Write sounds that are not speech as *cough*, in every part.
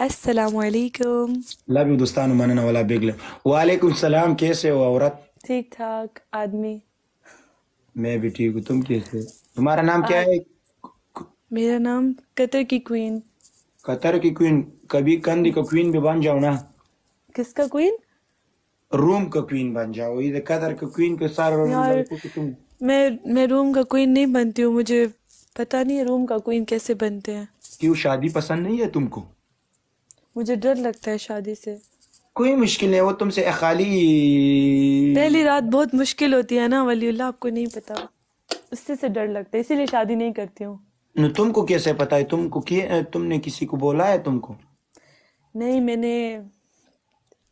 औरत ठीक ठाक आदमी मैं भी ठीक तुम कैसे तुम्हारा नाम क्या है मेरा नाम कतर की क्वीन कतर की क्वीन कभी क्वीन भी बन जाओ ना किसका क्वीन रूम का क्वीन बन जाओ कतर का क्वीन के सारे तुम मैं मैं रूम का क्वीन नहीं बनती हूँ मुझे पता नहीं है रूम का क्वीन कैसे बनते हैं क्यों शादी पसंद नहीं है तुमको मुझे डर लगता है शादी से कोई मुश्किल नहीं वो तुमसे खाली पहली रात बहुत मुश्किल होती है ना वली आपको नहीं पता उससे से डर लगता है इसीलिए शादी नहीं करती हूँ तुमको कैसे पता है तुमको किए तुमने किसी को बोला है तुमको नहीं मैंने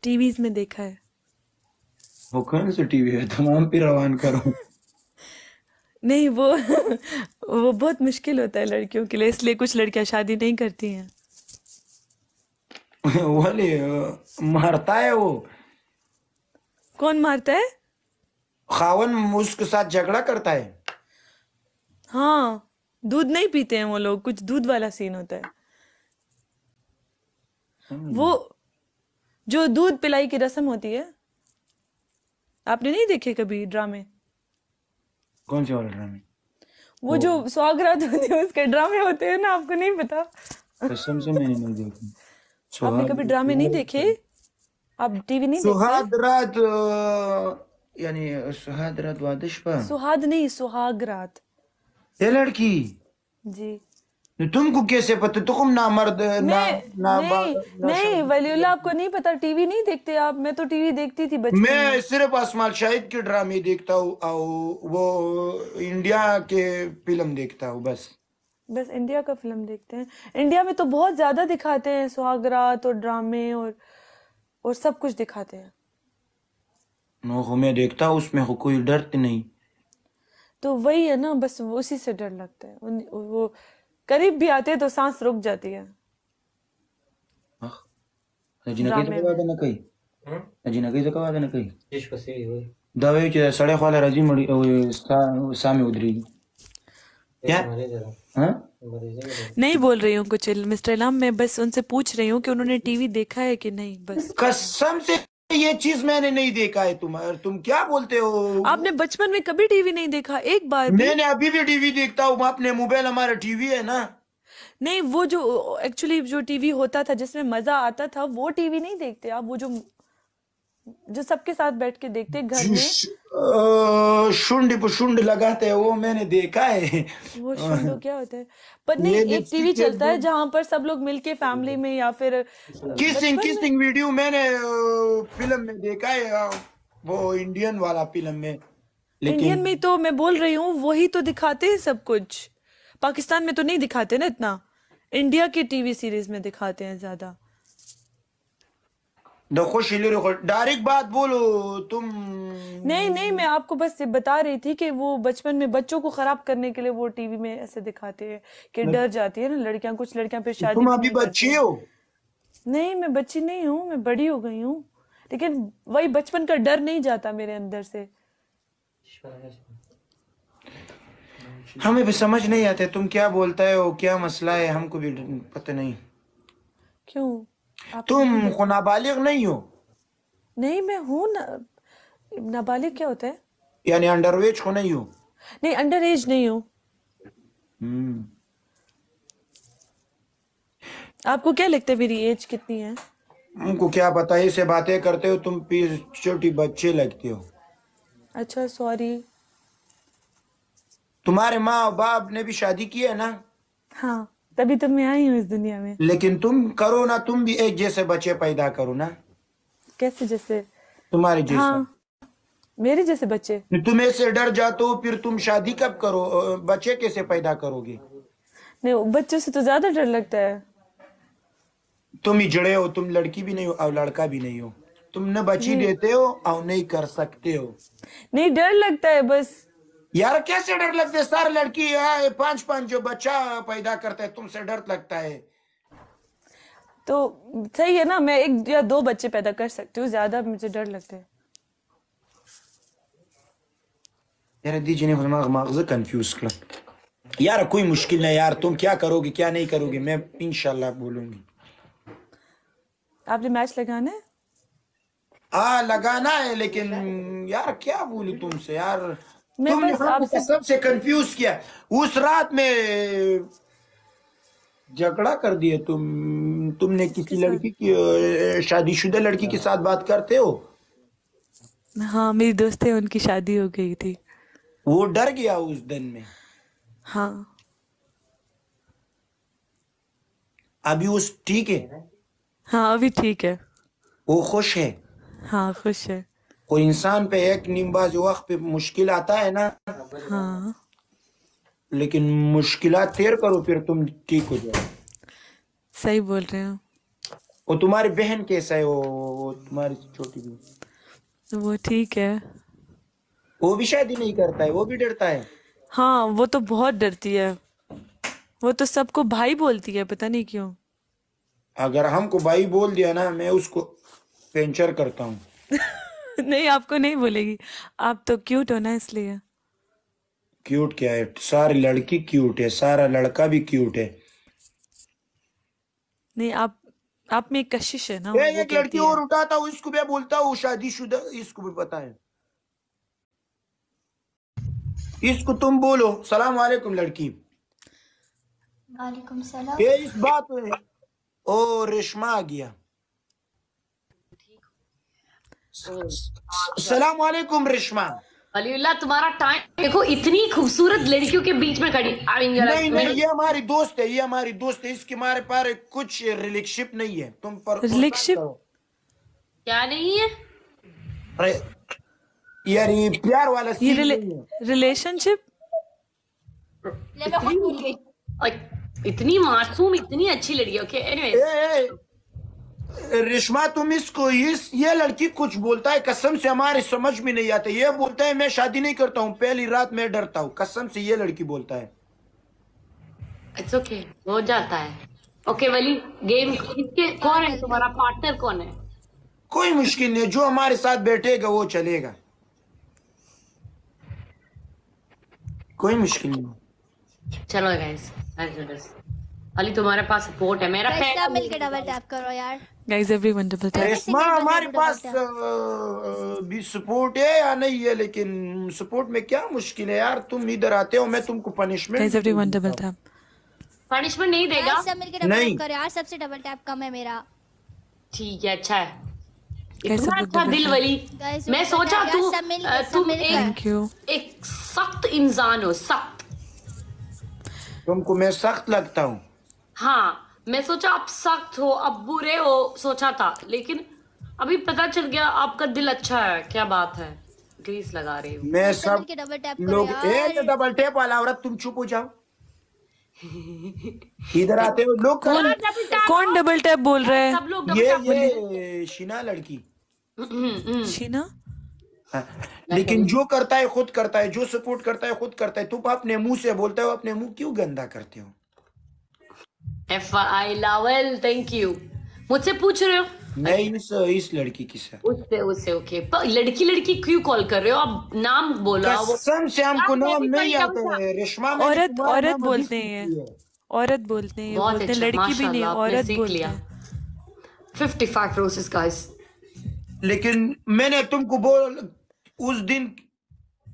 टीवी में देखा है वो कौन सी टीवी है तमाम पे रवान करो *laughs* नहीं वो *laughs* वो बहुत मुश्किल होता है लड़कियों के लिए इसलिए कुछ लड़कियां शादी नहीं करती हैं वाले *laughs* मारता है वो कौन मारता है खावन उसके साथ झगड़ा करता है हाँ दूध नहीं पीते हैं वो लोग कुछ दूध वाला सीन होता है हम्म। वो जो दूध पिलाई की रस्म होती है आपने नहीं देखे कभी ड्रामे कौन से वाले ड्रामे वो, वो जो सौगरात होती है उसके ड्रामे होते हैं ना आपको नहीं पता कसम से मैंने नहीं देखी आपने कभी ड्रामे नहीं देखे आप टीवी नहीं सुहाग यानी सुहाग रात वादिश पर सुहाग नहीं सुहाग रात ये लड़की जी तो तुमको कैसे पता तो तुम ना मर्द ना ना नहीं, ना नहीं वलीउल्ला आपको नहीं पता टीवी नहीं देखते आप मैं तो टीवी देखती थी बच्चे मैं सिर्फ आसमान शाहिद के ड्रामे देखता हूँ वो इंडिया के फिल्म देखता हूँ बस बस इंडिया का फिल्म देखते हैं इंडिया में तो बहुत ज़्यादा दिखाते हैं सुहागरात और ड्रामे और और सब कुछ दिखाते हैं नो मैं देखता हूँ उसमें कोई डर तो नहीं तो वही है ना बस उसी से डर लगता है वो करीब भी आते हैं तो सांस रुक जाती है दवे सड़े खाले रजी मड़ी सामी उधरी क्या तो हाँ? नहीं बोल रही हूँ कुछ मिस्टर इलाम मैं बस उनसे पूछ रही हूँ कि उन्होंने टीवी देखा है कि नहीं बस कसम से ये चीज मैंने नहीं देखा है तुम तुम क्या बोलते हो आपने बचपन में कभी टीवी नहीं देखा एक बार भी? मैंने अभी भी टीवी देखता हूँ अपने मोबाइल हमारा टीवी है ना नहीं वो जो एक्चुअली जो टीवी होता था जिसमें मजा आता था वो टीवी नहीं देखते आप वो जो जो सबके साथ बैठ के देखते घर में शुंड शुंड लगाते हैं वो मैंने देखा है वो शुंड क्या होता है पर नहीं एक टीवी चलता है जहाँ पर सब लोग मिलके फैमिली में या फिर किसिंग किसिंग वीडियो मैंने फिल्म में देखा है वो इंडियन वाला फिल्म में इंडियन में तो मैं बोल रही हूँ वही तो दिखाते हैं सब कुछ पाकिस्तान में तो नहीं दिखाते ना इतना इंडिया के टीवी सीरीज में दिखाते हैं ज्यादा देखो शिली रखो डायरेक्ट बात बोलो तुम नहीं नहीं मैं आपको बस ये बता रही थी कि वो बचपन में बच्चों को खराब करने के लिए वो टीवी में ऐसे दिखाते हैं कि डर जाती है ना लड़कियां कुछ लड़कियां फिर शादी तुम अभी बच्ची हो नहीं मैं बच्ची नहीं हूँ मैं बड़ी हो गई हूँ लेकिन वही बचपन का डर नहीं जाता मेरे अंदर से हमें भी समझ नहीं आते तुम क्या बोलता है वो क्या मसला है हमको भी पता नहीं क्यों तुम नाबालिग नहीं हो नहीं मैं हूँ नाबालिग क्या होता है यानी एज को नहीं हो नहीं अंडर एज नहीं हूँ हम्म। आपको क्या लगता है मेरी एज कितनी है उनको क्या पता ऐसे बातें करते हो तुम छोटी बच्चे लगते हो अच्छा सॉरी तुम्हारे माँ बाप ने भी शादी की है ना हाँ तभी तो मैं आई हूँ इस दुनिया में लेकिन तुम करो ना तुम भी एक जैसे बच्चे पैदा करो ना कैसे जैसे तुम्हारे जैसे हाँ, मेरे जैसे बच्चे तुम ऐसे डर जाते हो फिर तुम शादी कब करो बच्चे कैसे पैदा करोगे नहीं बच्चों से तो ज्यादा डर लगता है तुम ही जड़े हो तुम लड़की भी नहीं हो और लड़का भी नहीं हो तुम न बची देते हो और नहीं कर सकते हो नहीं डर लगता है बस यार कैसे डर लगते है सर लड़की है पांच पांच जो बच्चा पैदा करता है तुमसे डर लगता है तो सही है ना मैं एक या दो बच्चे पैदा कर सकती हूँ ज्यादा मुझे डर लगता है यार दीजिए कंफ्यूज कर यार कोई मुश्किल नहीं यार तुम क्या करोगे क्या नहीं करोगे मैं इनशाला बोलूंगी आपने मैच लगाना है हाँ लगाना है लेकिन यार क्या बोलू तुमसे यार तुमने हमको सबसे कंफ्यूज किया उस रात में झगड़ा कर दिए तुम तुमने किसी लड़की की शादीशुदा लड़की के साथ बात करते हो हाँ मेरी दोस्त है उनकी शादी हो गई थी वो डर गया उस दिन में हाँ अभी उस ठीक है हाँ अभी ठीक है वो खुश है हाँ खुश है कोई इंसान पे एक निम्बा जो वक्त पे मुश्किल आता है ना हाँ। लेकिन मुश्किल तेर करो फिर तुम ठीक हो जाओ सही बोल रहे हो वो तुम्हारी बहन कैसा है वो, तुम्हारी छोटी बहन वो ठीक है वो भी शायद ही नहीं करता है वो भी डरता है हाँ वो तो बहुत डरती है वो तो सबको भाई बोलती है पता नहीं क्यों अगर हमको भाई बोल दिया ना मैं उसको पेंचर करता हूँ *laughs* *laughs* नहीं आपको नहीं बोलेगी आप तो क्यूट हो ना इसलिए क्यूट क्या है सारी लड़की क्यूट है सारा लड़का भी क्यूट है नहीं आप आप में कशिश है ना ए, एक लड़की और उठाता हूँ इसको मैं बोलता हूँ शादी शुदा इसको भी पता है इसको तुम बोलो सलाम वालेकुम लड़की वालेकुम सलाम ये इस बात में ओ रेशमा आ गया सलाम वालेकुम रिश्मा अलीउल्ला तुम्हारा टाइम देखो इतनी खूबसूरत लड़कियों के बीच में खड़ी नहीं नहीं ये हमारी दोस्त है ये हमारी दोस्त है इसके मारे पारे कुछ रिलेशनशिप नहीं है तुम पर रिलेशनशिप क्या नहीं है अरे यार ये प्यार वाला ये रिले, रिलेशनशिप इतनी मासूम इतनी अच्छी लड़की ओके एनीवेज रिश्मा तुम इसको इस ये लड़की कुछ बोलता है कसम से हमारे समझ में नहीं आते ये बोलता है मैं शादी नहीं करता हूँ पहली रात मैं डरता हूँ कसम से ये लड़की बोलता है इट्स ओके okay. हो जाता है ओके okay, वली गेम इसके कौन है तुम्हारा पार्टनर कौन है कोई मुश्किल नहीं जो हमारे साथ बैठेगा वो चलेगा कोई मुश्किल नहीं चलो गाइस अली तुम्हारे पास सपोर्ट है मेरा मिलके डबल टैप करो यार guys everyone double tap Reshma हमारे पास भी सपोर्ट है या नहीं है लेकिन सपोर्ट में क्या मुश्किल है यार तुम इधर आते हो मैं तुमको punishment guys everyone double tap punishment नहीं देगा सब मिलकर डबल टैप करो यार सबसे डबल टैप कम है मेरा ठीक है अच्छा है इतना अच्छा दिल वाली मैं सोचा तू तुम एक एक सख्त इंसान हो सख्त तुमको मैं सख्त लगता हूँ हाँ मैं सोचा आप सख्त हो आप बुरे हो सोचा था लेकिन अभी पता चल गया आपका दिल अच्छा है क्या बात है ग्रीस लगा रही हूँ मैं सब लोग डबल टैप वाला औरत तुम चुप हो जाओ इधर आते हो लोग कौन कौन डबल टैप बोल रहे हैं सब लोग ये ये शीना लड़की शीना हाँ, लेकिन जो करता है खुद करता है जो सपोर्ट करता है खुद करता है तुम अपने मुंह से बोलते हो अपने मुंह क्यों गंदा करते हो एफ आई लावल थैंक यू मुझसे पूछ रहे हो नहीं सर इस लड़की की सर उससे उससे ओके पर लड़की लड़की क्यों कॉल कर रहे हो आप नाम बोलो कसम से हमको नाम नहीं आता है रेशमा औरत औरत बोलते हैं औरत बोलते हैं बहुत बोलते अच्छा, लड़की भी नहीं औरत बोलते हैं 55 रोसेस गाइस लेकिन मैंने तुमको बोल उस दिन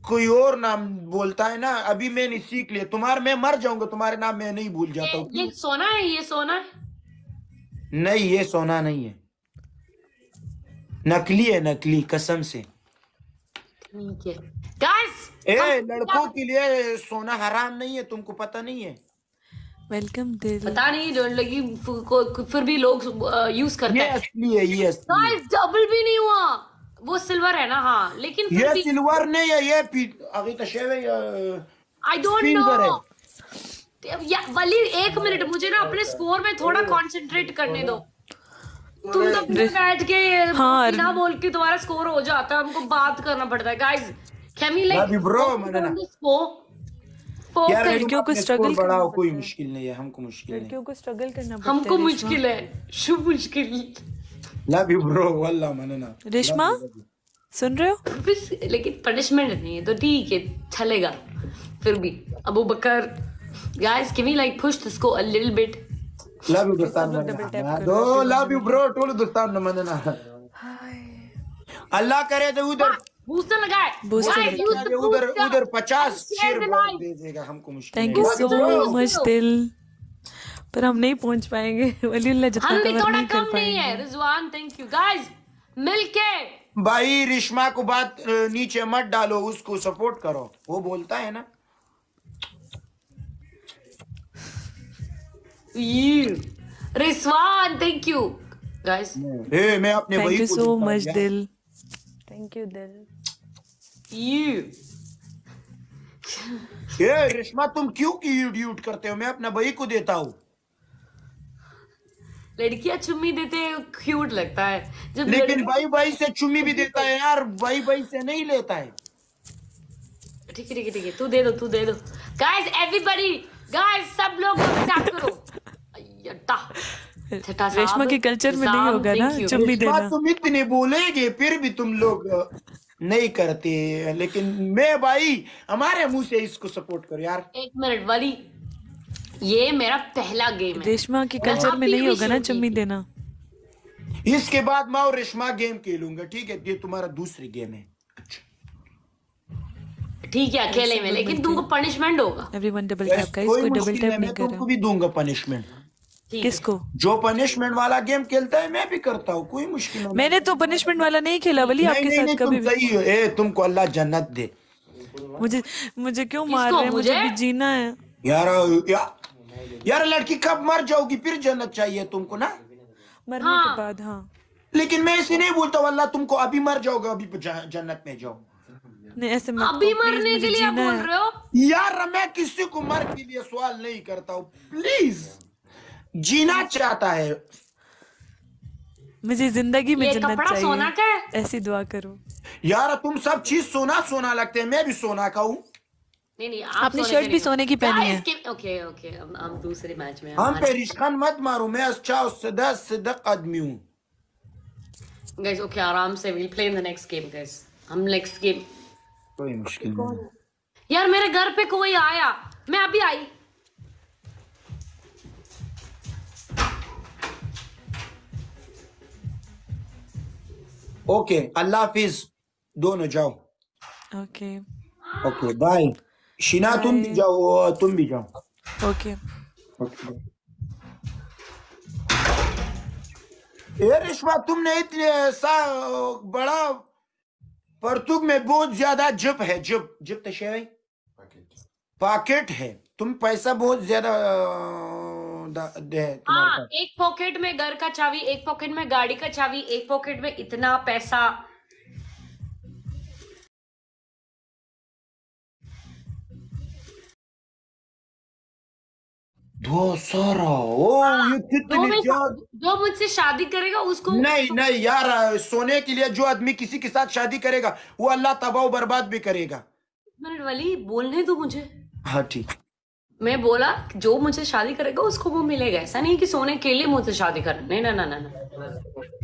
कोई और नाम बोलता है ना अभी मैं नहीं सीख लिया तुम्हारे मैं मर जाऊंगा तुम्हारे नाम मैं नहीं भूल जाता हूँ ये सोना है ये सोना नहीं ये सोना नहीं है नकली है नकली कसम से गाइस ए लड़कों के लिए सोना हराम नहीं है तुमको पता नहीं है वेलकम पता नहीं लगी फिर भी लोग यूज करते हैं ये असली है ये असली डबल भी नहीं हुआ वो सिल्वर है ना हाँ लेकिन ये भी... सिल्वर नहीं है ये अभी आई तो डोंट या वाली एक मिनट मुझे ना अपने स्कोर में थोड़ा कंसंट्रेट करने दो तुम तो बैठ के हाँ ना बोल के तुम्हारा स्कोर हो जाता है हमको बात करना पड़ता है गाइस कैन वी लाइक यार लड़कियों को स्ट्रगल बड़ा कोई मुश्किल नहीं है हमको मुश्किल लड़कियों को स्ट्रगल करना हमको मुश्किल है शुभ मुश्किल लव यू ब्रो वल्ला मनना रेशमा सुन रहे हो लेकिन पनिशमेंट नहीं है तो ठीक है चलेगा फिर भी Abu Bakr guys can we like push this को a little bit love you दोस्तान दो लव यू ब्रो टोल दोस्तान मनना अल्लाह करे तो उधर बूस्टर हाँ, तो लगाए बूस्टर तो तो उधर उधर 50 शेयर दे देगा हमको मुश्किल थैंक यू सो मच दिल पर हम नहीं पहुंच पाएंगे वलीउल्लाह जितना हम भी थोड़ा कम नहीं है रिजवान थैंक यू गाइस मिलके भाई रिश्मा को बात नीचे मत डालो उसको सपोर्ट करो वो बोलता है ना रिस्वान थैंक यू गाइस ए मैं अपने थैंक यू सो मच दिल थैंक यू दिल यू ये रिश्मा तुम क्यों की यूट करते हो मैं अपना भाई को देता हूँ लड़कियां चुम्मी देते हैं क्यूट लगता है जब लेकिन भाई भाई से चुम्मी भी देता है यार भाई भाई से नहीं लेता है ठीक है ठीक है तू दे दो तू दे दो गाइस एवरीबॉडी गाइस सब लोग स्टार्ट करो रेशमा के कल्चर में नहीं होगा ना चुम्मी देना तुम इतने बोलेंगे फिर भी तुम लोग नहीं करते लेकिन मैं भाई हमारे मुंह से इसको सपोर्ट करो यार एक मिनट वाली ये मेरा पहला गेम है रेशमा के कल्चर में नहीं होगा ना चुम्मी देना इसके बाद मैं और रेशमा गेम खेलूंगा ठीक है ये तुम्हारा दूसरी गेम है अच्छा। ठीक है अकेले में लेकिन तुमको पनिशमेंट होगा everyone double tap double tap नहीं कर भी दूंगा पनिशमेंट किसको जो पनिशमेंट वाला गेम खेलता है मैं भी करता हूँ कोई मुश्किल नहीं मैंने तो पनिशमेंट वाला नहीं खेला आपके साथ कभी सही हो ए तुमको अल्लाह जन्नत दे मुझे मुझे क्यों मार रहे हैं मुझे भी जीना है यार यार लड़की कब मर जाओगी फिर जन्नत चाहिए तुमको ना मरने हाँ। के बाद हाँ लेकिन मैं इसे नहीं बोलता वल्ला तुमको अभी मर जाओगे अभी जन्नत में जाओ नहीं ऐसे मत अभी मरने के लिए बोल रहे हो यार मैं किसी को मर के लिए सवाल नहीं करता हूँ प्लीज जीना चाहता है मुझे जिंदगी में जन्नत चाहिए सोना का ऐसी दुआ करो यार तुम सब चीज सोना सोना लगते हैं मैं भी सोना का हूँ नहीं नहीं आपने शर्ट भी सोने की पहनी है ओके ओके हम दूसरे मैच में हम पे मत मारो मैं अच्छा आदमी हूँ ओके आराम से play in the next game हम नेक्स्ट गेम कोई मुश्किल नहीं यार मेरे घर पे कोई आया मैं अभी आई ओके अल्लाह हाफिज दोनों जाओ ओके ओके बाय शीना तुम भी जाओ तुम भी जाओ ओके ओके ये रिश्वा तुमने इतने ऐसा बड़ा परतुक में बहुत ज्यादा जप है जप जप तशेवाई पॉकेट है तुम पैसा बहुत ज्यादा हाँ एक पॉकेट में घर का चावी एक पॉकेट में गाड़ी का चावी एक पॉकेट में इतना पैसा बहुत सारा ओ हाँ, ये कितनी जो, जो मुझसे शादी करेगा उसको नहीं उसको... नहीं यार सोने के लिए जो आदमी किसी के साथ शादी करेगा वो अल्लाह तबाह बर्बाद भी करेगा मिनट वाली बोलने दो मुझे हाँ ठीक मैं बोला जो मुझे शादी करेगा उसको वो मिलेगा ऐसा नहीं कि सोने के लिए मुझसे शादी कर नहीं ना ना ना, ना।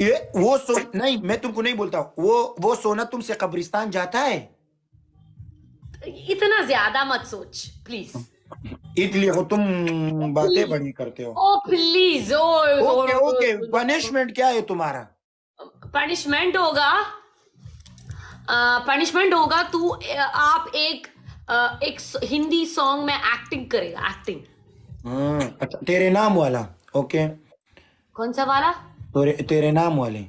ये वो सो नहीं मैं तुमको नहीं बोलता वो वो सोना तुमसे कब्रिस्तान जाता है इतना ज्यादा मत सोच प्लीज इसलिए हो तुम बातें बड़ी करते हो प्लीज ओके ओके पनिशमेंट क्या है तुम्हारा पनिशमेंट होगा पनिशमेंट होगा तू आप एक एक हिंदी सॉन्ग में एक्टिंग करेगा एक्टिंग हाँ, अच्छा तेरे नाम वाला ओके कौन सा वाला तेरे तेरे नाम वाले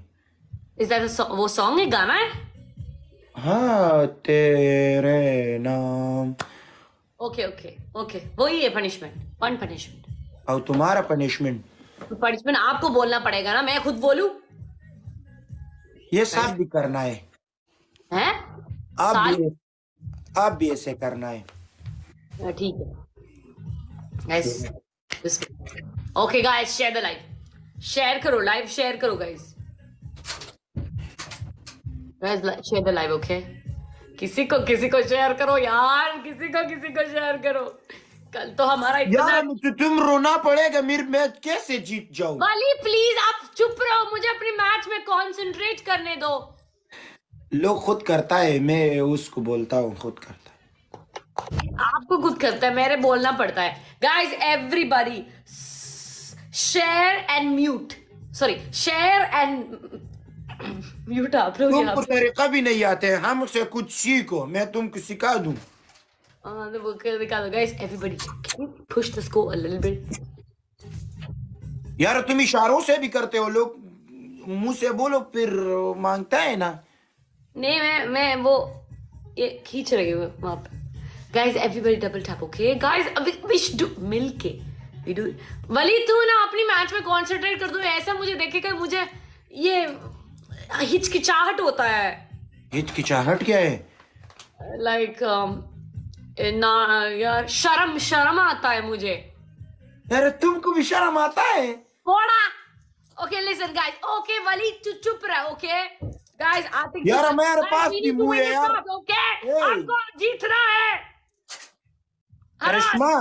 इज दैट वो सॉन्ग है गाना है हाँ तेरे नाम ओके ओके ओके वही है पनिशमेंट वन पनिशमेंट और तुम्हारा पनिशमेंट पनिशमेंट तो आपको बोलना पड़ेगा ना मैं खुद बोलू ये साथ भी करना है हैं आप भी आप भी ऐसे करना है हाँ, ठीक है guys okay guys share the live share करो लाइव शेयर करो guys guys share the live okay किसी को किसी को शेयर करो यार किसी को किसी को शेयर करो कल तो हमारा यार तु, तुम रोना पड़ेगा मेरे मैच कैसे जीत जाओ वाली प्लीज आप चुप रहो मुझे अपने मैच में कॉन्सेंट्रेट करने दो लोग खुद करता है मैं उसको बोलता हूँ खुद करता है आपको खुद करता है मेरे बोलना पड़ता है guys everybody share and mute sorry share and you topper हो गया तुमको तरीका भी नहीं आते हैं हम हमसे कुछ सीखो मैं तुमको सिखा दूं हाँ तो कर दिखा दो guys everybody push the score a little bit यार तुम इशारों से भी करते हो लोग मुंह से बोलो फिर मांगता है ना नहीं मैं मैं वो ये खींच रही हूँ वहाँ पे guys everybody double tap okay guys अभी विश डू मिलके वी वली तू ना अपनी मैच में कॉन्सेंट्रेट कर दू ऐसा मुझे देखेगा मुझे ये हिचकिचाहट होता है हिचकिचाहट क्या है लाइक like, um, ना यार शर्म शर्म आता है मुझे अरे तुमको भी शर्म आता है थोड़ा okay listen guys okay Wali चुप चुप रह ओके गाइस आई थिंक यार मेरे पास भी मुंह है यार ओके आपको जीतना है करिश्मा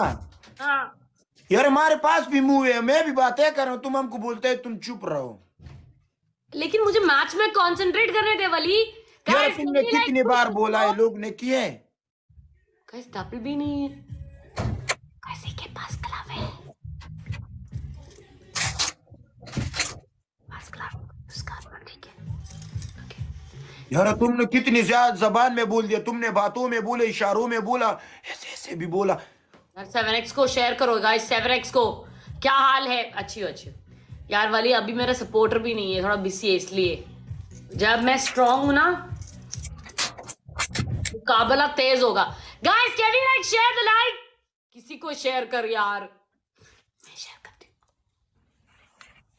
हां यार हमारे पास भी मुंह है मैं भी बातें कर रहा हूं तुम हमको बोलते हो तुम चुप रहो लेकिन मुझे मैच में कॉन्सेंट्रेट करने दे वाली यार तुमने कितनी बार तो बोला है लोग ने किए गाइस भी नहीं है कैसे के पास क्लब है यार तुमने कितनी ज्यादा जबान में बोल दिया तुमने बातों में बोले इशारों में बोला ऐसे ऐसे भी बोला यार 7x को शेयर करो गाइस 7x को क्या हाल है अच्छी हो अच्छी यार वाली अभी मेरा सपोर्टर भी नहीं है थोड़ा बिजी है इसलिए जब मैं स्ट्रांग हूं ना मुकाबला तेज होगा guys can you like share the like किसी को शेयर कर यार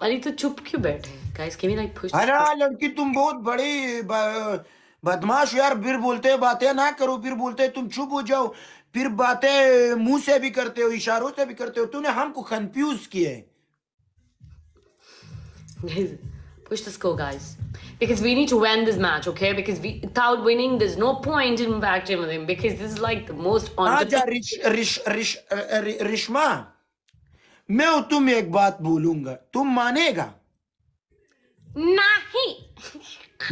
वाली तो चुप क्यों बैठे guys can you like push अरे लड़की तुम बहुत बड़ी बदमाश यार फिर बोलते बातें ना करो फिर बोलते तुम चुप हो जाओ फिर बातें मुंह से भी करते हो इशारों से भी करते हो तूने हमको कंफ्यूज किया है guys push the score, guys. Because we need to win this match, okay? Because we, without winning, there's no point in with him Because this is like the most on. rich rich रिश रिश रिश Rishma मैं तुम एक बात बोलूंगा तुम मानेगा नहीं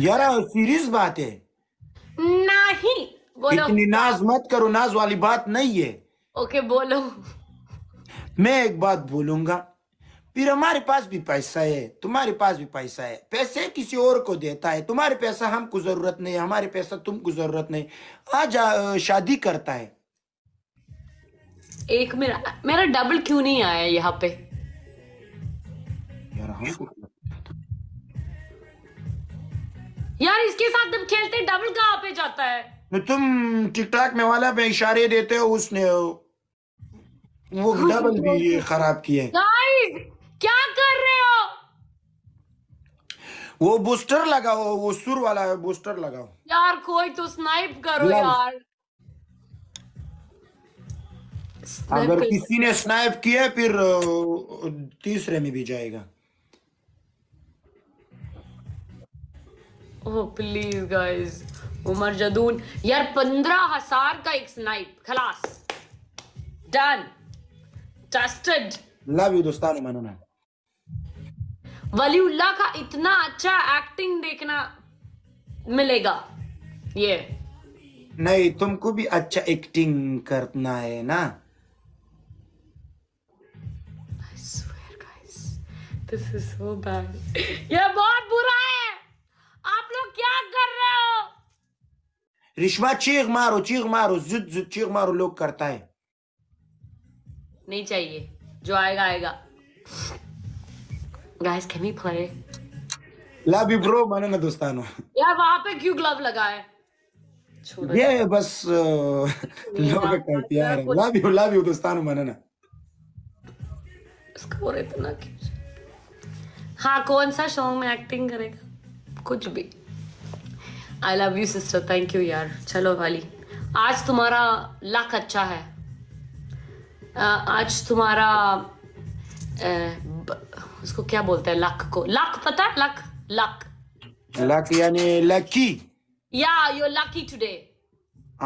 यार serious बात है नहीं बोलो इतनी नाज मत करो नाज वाली बात नहीं है ओके बोलो मैं एक बात बोलूंगा फिर हमारे पास भी पैसा है तुम्हारे पास भी पैसा है पैसे किसी और को देता है तुम्हारे पैसा हमको जरूरत नहीं हमारे पैसा तुमको जरूरत नहीं आज शादी करता है एक मेरा मेरा डबल क्यों नहीं आया यहाँ पे यार यार इसके साथ जब खेलते डबल कहाँ पे जाता है तो तुम टिकटॉक में वाला पे इशारे देते हो उसने वो डबल *laughs* भी खराब किए गाइस क्या कर रहे हो वो बूस्टर लगाओ वो सुर वाला है बूस्टर लगाओ यार कोई तो स्नाइप करो यार अगर किसी ने स्नाइप किया फिर तीसरे में भी जाएगा oh please guys Umar Jadoon यार पंद्रह हजार का एक स्नाइप खलास डन टेस्टेड लव यू दोस्तान मनोना वलीउल्ला का इतना अच्छा एक्टिंग देखना मिलेगा ये नहीं तुमको भी अच्छा एक्टिंग करना है ना This is so bad. ये बहुत बुरा है आप लोग क्या कर रहे हो रिश्मा चीख मारो चीख मारो जुद जुद चीख मारो लोग करता है नहीं चाहिए जो आएगा आएगा guys can we play love you bro माने ना दोस्तानो यार वहां पे क्यों ग्लव लगा ये बस लोग का प्यार है लव यू लव यू दोस्तानो माने ना स्कोर इतना क्यों हाँ कौन सा सॉन्ग में एक्टिंग करेगा कुछ भी I love you sister thank you यार चलो वाली आज तुम्हारा लक अच्छा है आज तुम्हारा उसको क्या बोलते हैं लक को लक पता है लक लक लक यानी लकी या यू लकी टुडे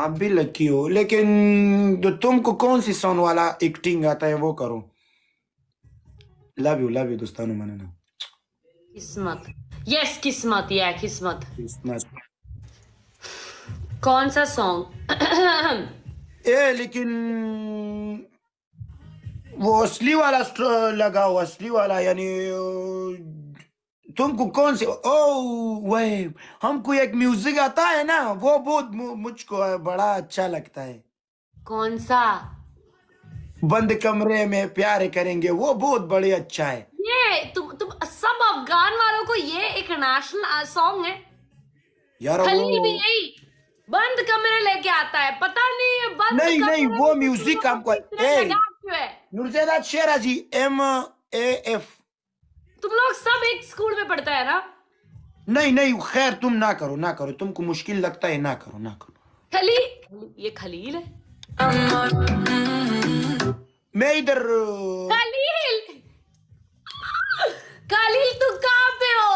आप भी लकी हो लेकिन जो तुमको कौन सी सॉन्ग वाला एक्टिंग आता है वो करो लव यू लव यू दोस्तानों ना किस्मत यस किस्मत या किस्मत किस्मत कौन सा सॉन्ग ए लेकिन वो असली वाला लगा हुआ असली वाला यानी तुमको कौन से ओ वही हमको एक म्यूजिक आता है ना वो बहुत मुझको बड़ा अच्छा लगता है कौन सा बंद कमरे में प्यार करेंगे वो बहुत बड़े अच्छा है ये तुम तुम सब अफगान वालों को ये एक नेशनल सॉन्ग है यार खलील भी यही बंद कमरे लेके आता है पता नहीं बंद नहीं नहीं वो म्यूजिक हमको है जी एम ए एफ तुम लोग सब एक स्कूल में पढ़ता है ना नहीं नहीं खैर तुम ना करो ना करो तुमको मुश्किल लगता है ना करो ना करो खली ये खलील है मैं इधर खलील खलील तुम कहाँ पे हो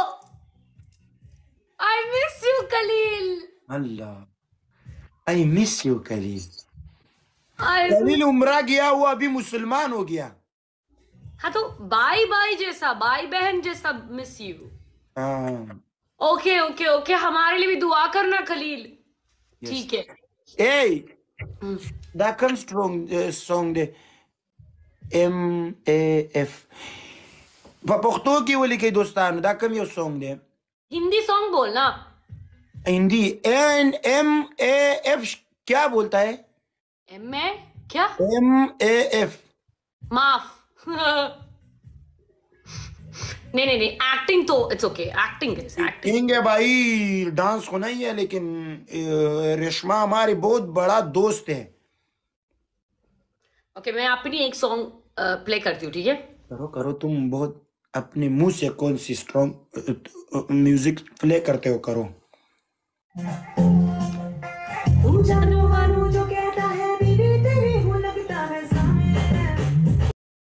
I miss you Khalil Allah I miss you Khalil दलील उम्रा गया वो अभी मुसलमान हो गया हाँ तो बाई बाई जैसा बाई बहन जैसा miss you okay okay okay हमारे लिए भी दुआ करना खलील ठीक है ए हम्म। that comes from uh, song the M A F په پښتو کې ولیکي دوستانو دا کوم یو Hindi song बोलना Hindi N M A F क्या बोलता है एम ए क्या एम ए एफ माफ नहीं नहीं नहीं एक्टिंग तो इट्स ओके एक्टिंग एक्टिंग है भाई डांस को नहीं है लेकिन रेशमा हमारी बहुत बड़ा दोस्त है ओके okay, मैं अपनी एक सॉन्ग प्ले करती हूँ ठीक है करो करो तुम बहुत अपने मुंह से कौन सी स्ट्रॉन्ग म्यूजिक प्ले करते हो करो जानो